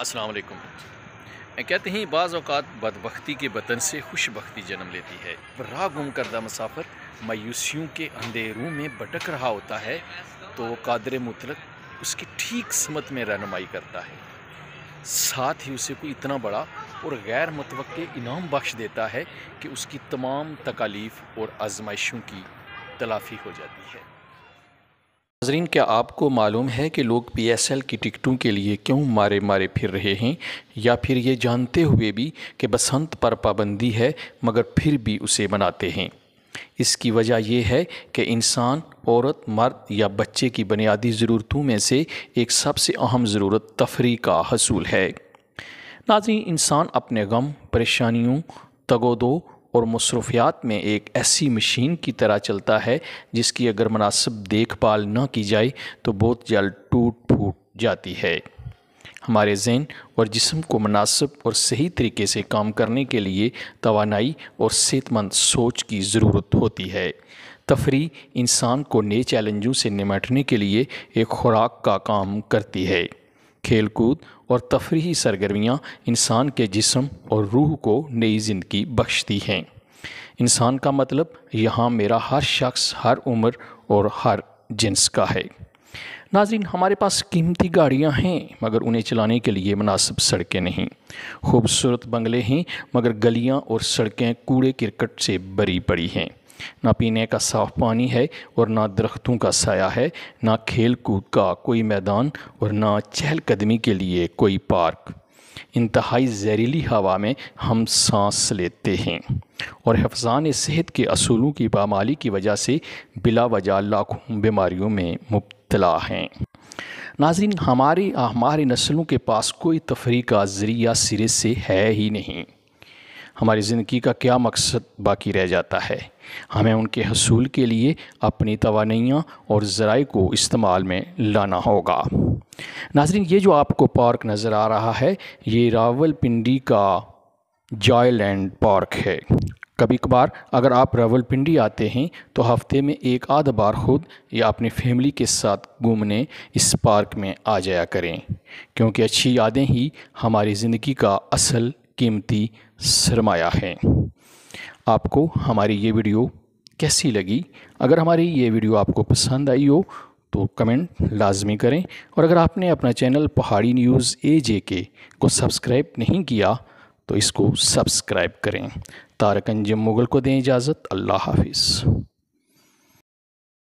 असलम कहते हैं बाज़ अवत बदबख्ती के बतन से खुशबी जन्म लेती है राह गुम करदा मुसाफर मायूसियों के अंधेरों में भटक रहा होता है तो कादर मुतलक उसकी ठीक समत में रहनुमाई करता है साथ ही उसे कोई इतना बड़ा और गैर मतव इनाम बख्श देता है कि उसकी तमाम तकालीफ़ और आजमाइशों की तलाफ़ी हो जाती है नाजरीन क्या आपको मालूम है कि लोग एल की टिकटों के लिए क्यों मारे मारे फिर रहे हैं या फिर ये जानते हुए भी कि बसंत पर पाबंदी है मगर फिर भी उसे मनाते हैं इसकी वजह यह है कि इंसान औरत मर्द या बच्चे की बुनियादी ज़रूरतों में से एक सबसे अहम ज़रूरत तफरी का हसूल है नाजरीन इंसान अपने गम परेशानियों तगोदो और मसरूफियात में एक ऐसी मशीन की तरह चलता है जिसकी अगर मुनासिब देखभाल ना की जाए तो बहुत जल्द टूट फूट जाती है हमारे जहन और जिसम को मुनासिब और सही तरीके से काम करने के लिए तोानाई और सेहतमंद सोच की ज़रूरत होती है तफरी इंसान को नए चैलेंजों से निमटने के लिए एक खुराक का काम करती है खेलकूद और तफरी सरगर्मियाँ इंसान के जिसम और रूह को नई ज़िंदगी बख्शती हैं इंसान का मतलब यहाँ मेरा हर शख्स हर उम्र और हर जिन्स का है नाजिन हमारे पास कीमती गाड़ियाँ हैं मगर उन्हें चलाने के लिए मुनासिब सड़कें नहीं खूबसूरत बंगले हैं मगर गलियाँ और सड़कें कूड़े करकट से भरी पड़ी हैं ना पीने का साफ पानी है और ना दरख्तों का साया है ना खेल कूद का कोई मैदान और ना चहलकदमी के लिए कोई पार्क इंतहाई जहरीली हवा में हम सांस लेते हैं और हफजान सेहत के असूलों की पामाली की वजह से बिला वजह लाखों बीमारियों में मुबतला हैं नाजिन हमारी हमारी नस्लों के पास कोई तफरी का ज़रिया सिरे से है ही नहीं हमारी ज़िंदगी का क्या मकसद बाकी रह जाता है हमें उनके हसूल के लिए अपनी तोानियाँ और ज़राए को इस्तेमाल में लाना होगा नाजरीन ये जो आपको पार्क नज़र आ रहा है ये रावलपिंडी का जॉयलैंड पार्क है कभी कभार अगर आप रावलपिंडी आते हैं तो हफ्ते में एक आध बार खुद या अपनी फैमिली के साथ घूमने इस पार्क में आ जाया करें क्योंकि अच्छी यादें ही हमारी ज़िंदगी का असल कीमती सरमाया है आपको हमारी ये वीडियो कैसी लगी अगर हमारी ये वीडियो आपको पसंद आई हो तो कमेंट लाजमी करें और अगर आपने अपना चैनल पहाड़ी न्यूज़ ए जे के को सब्सक्राइब नहीं किया तो इसको सब्सक्राइब करें तारक अंजम मुग़ल को दें इजाज़त अल्लाह हाफिज़